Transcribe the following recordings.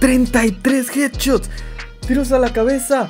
33 headshots. Tiros a la cabeza.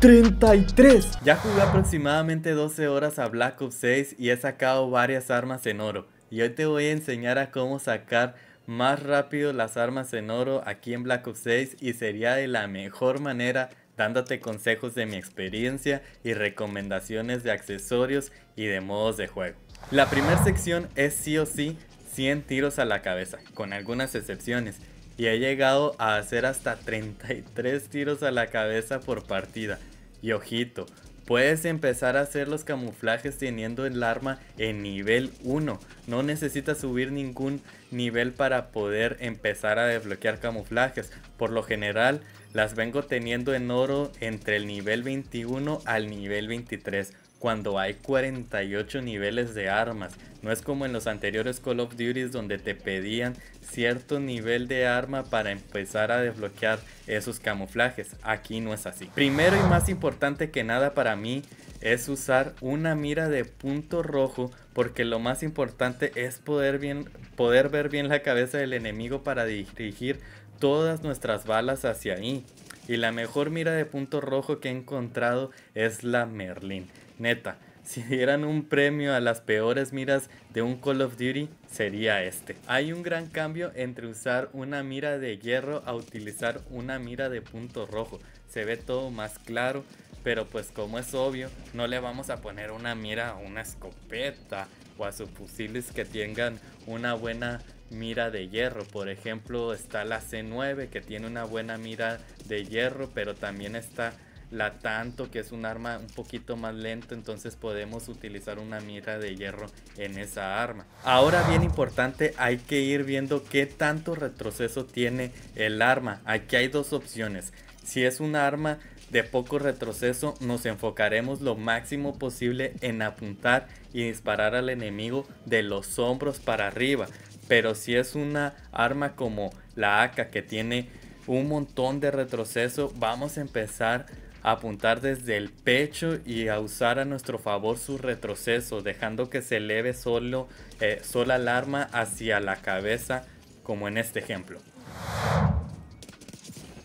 33. Ya jugué aproximadamente 12 horas a Black Ops 6 y he sacado varias armas en oro. Y hoy te voy a enseñar a cómo sacar más rápido las armas en oro aquí en Black Ops 6 y sería de la mejor manera dándote consejos de mi experiencia y recomendaciones de accesorios y de modos de juego. La primera sección es sí o sí 100 tiros a la cabeza, con algunas excepciones, y ha llegado a hacer hasta 33 tiros a la cabeza por partida. Y ojito, puedes empezar a hacer los camuflajes teniendo el arma en nivel 1. No necesitas subir ningún nivel para poder empezar a desbloquear camuflajes. Por lo general, las vengo teniendo en oro entre el nivel 21 al nivel 23 cuando hay 48 niveles de armas. No es como en los anteriores Call of Duty donde te pedían cierto nivel de arma para empezar a desbloquear esos camuflajes. Aquí no es así. Primero y más importante que nada para mí es usar una mira de punto rojo porque lo más importante es poder, bien, poder ver bien la cabeza del enemigo para dirigir todas nuestras balas hacia ahí. Y la mejor mira de punto rojo que he encontrado es la Merlin. Neta, si dieran un premio a las peores miras de un Call of Duty, sería este. Hay un gran cambio entre usar una mira de hierro a utilizar una mira de punto rojo. Se ve todo más claro, pero pues como es obvio, no le vamos a poner una mira a una escopeta o a sus fusiles que tengan una buena mira de hierro. Por ejemplo, está la C9 que tiene una buena mira de hierro, pero también está la tanto, que es un arma un poquito más lento, entonces podemos utilizar una mira de hierro en esa arma. Ahora bien importante, hay que ir viendo qué tanto retroceso tiene el arma. Aquí hay dos opciones. Si es un arma de poco retroceso, nos enfocaremos lo máximo posible en apuntar y disparar al enemigo de los hombros para arriba. Pero si es una arma como la AK que tiene un montón de retroceso, vamos a empezar apuntar desde el pecho y a usar a nuestro favor su retroceso, dejando que se eleve solo, eh, sola el arma hacia la cabeza, como en este ejemplo.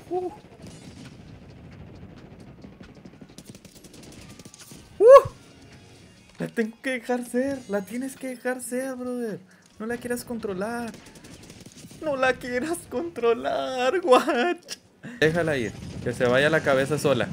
Uh. Uh. La tengo que dejar ser, la tienes que dejar ser, brother. No la quieras controlar. No la quieras controlar, guach. Déjala ir, que se vaya la cabeza sola.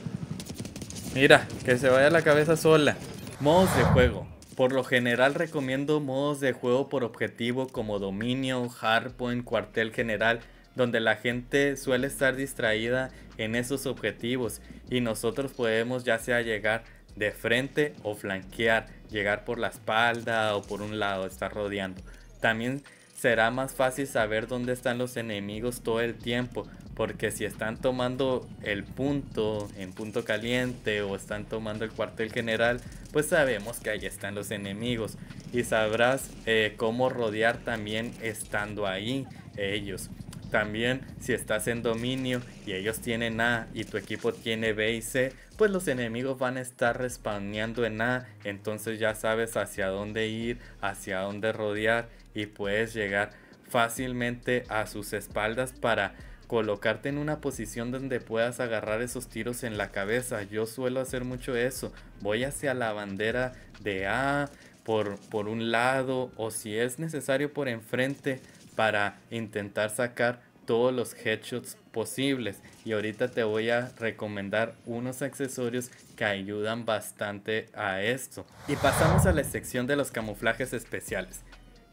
Mira, que se vaya la cabeza sola. Modos de juego. Por lo general recomiendo modos de juego por objetivo como dominio, hardpoint, cuartel general, donde la gente suele estar distraída en esos objetivos y nosotros podemos ya sea llegar de frente o flanquear, llegar por la espalda o por un lado, estar rodeando. También será más fácil saber dónde están los enemigos todo el tiempo, porque si están tomando el punto en punto caliente o están tomando el cuartel general, pues sabemos que ahí están los enemigos y sabrás eh, cómo rodear también estando ahí ellos. También si estás en dominio y ellos tienen A y tu equipo tiene B y C, pues los enemigos van a estar respawneando en A, entonces ya sabes hacia dónde ir, hacia dónde rodear y puedes llegar fácilmente a sus espaldas para colocarte en una posición donde puedas agarrar esos tiros en la cabeza. Yo suelo hacer mucho eso. Voy hacia la bandera de A por, por un lado o si es necesario por enfrente para intentar sacar todos los headshots posibles y ahorita te voy a recomendar unos accesorios que ayudan bastante a esto y pasamos a la sección de los camuflajes especiales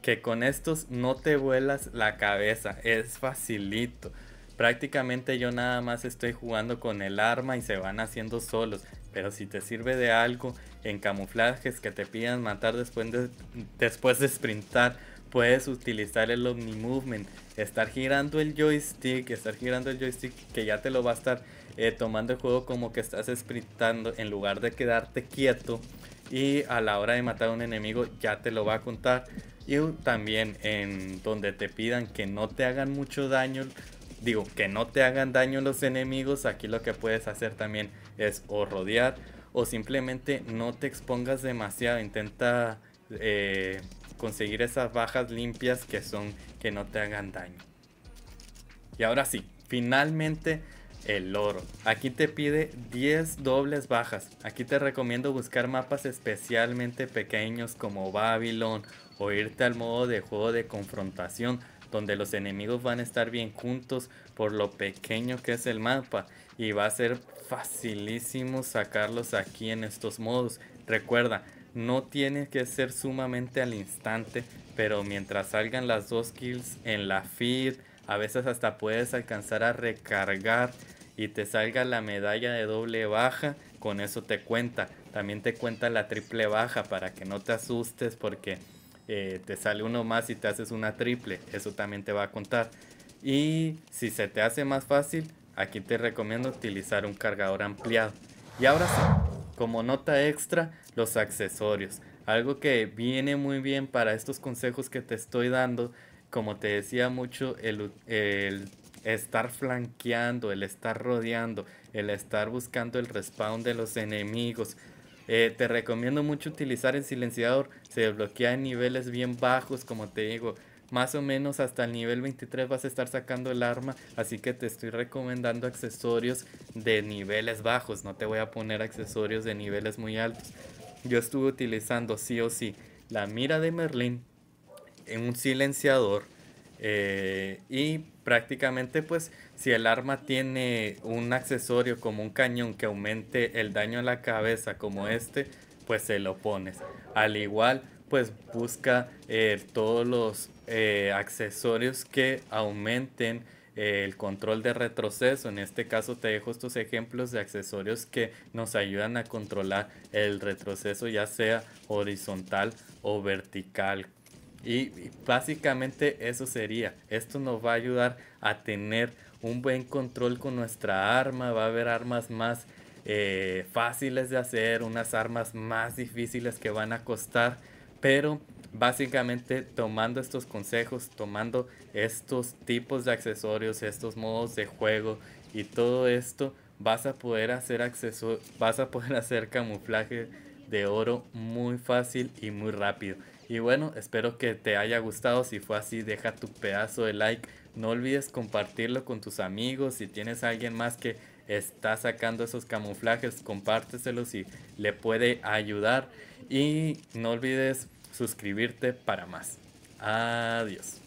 que con estos no te vuelas la cabeza, es facilito prácticamente yo nada más estoy jugando con el arma y se van haciendo solos. Pero si te sirve de algo en camuflajes que te pidan matar después de, después de sprintar, puedes utilizar el Omni Movement, estar girando el joystick, estar girando el joystick que ya te lo va a estar eh, tomando el juego como que estás sprintando en lugar de quedarte quieto y a la hora de matar a un enemigo ya te lo va a contar. Y también en donde te pidan que no te hagan mucho daño digo, que no te hagan daño los enemigos, aquí lo que puedes hacer también es o rodear o simplemente no te expongas demasiado, intenta eh, conseguir esas bajas limpias que son que no te hagan daño. Y ahora sí, finalmente el oro. Aquí te pide 10 dobles bajas. Aquí te recomiendo buscar mapas especialmente pequeños como Babylon o irte al modo de juego de confrontación donde los enemigos van a estar bien juntos por lo pequeño que es el mapa y va a ser facilísimo sacarlos aquí en estos modos. Recuerda, no tiene que ser sumamente al instante, pero mientras salgan las dos kills en la feed, a veces hasta puedes alcanzar a recargar y te salga la medalla de doble baja, con eso te cuenta. También te cuenta la triple baja para que no te asustes porque eh, te sale uno más y te haces una triple, eso también te va a contar. Y si se te hace más fácil, aquí te recomiendo utilizar un cargador ampliado. Y ahora como nota extra, los accesorios. Algo que viene muy bien para estos consejos que te estoy dando, como te decía mucho, el, el estar flanqueando, el estar rodeando, el estar buscando el respawn de los enemigos, eh, te recomiendo mucho utilizar el silenciador. Se desbloquea en niveles bien bajos, como te digo. Más o menos hasta el nivel 23 vas a estar sacando el arma. Así que te estoy recomendando accesorios de niveles bajos. No te voy a poner accesorios de niveles muy altos. Yo estuve utilizando sí o sí la mira de Merlin en un silenciador eh, y prácticamente pues si el arma tiene un accesorio como un cañón que aumente el daño a la cabeza como este, pues se lo pones. Al igual pues busca eh, todos los eh, accesorios que aumenten el control de retroceso. En este caso te dejo estos ejemplos de accesorios que nos ayudan a controlar el retroceso ya sea horizontal o vertical y básicamente eso sería. Esto nos va a ayudar a tener un buen control con nuestra arma. Va a haber armas más eh, fáciles de hacer, unas armas más difíciles que van a costar. Pero básicamente tomando estos consejos, tomando estos tipos de accesorios, estos modos de juego y todo esto, vas a poder hacer acceso, vas a poder hacer camuflaje de oro muy fácil y muy rápido. Y bueno, espero que te haya gustado. Si fue así, deja tu pedazo de like. No olvides compartirlo con tus amigos. Si tienes a alguien más que está sacando esos camuflajes, compárteselos si le puede ayudar. Y no olvides suscribirte para más. Adiós.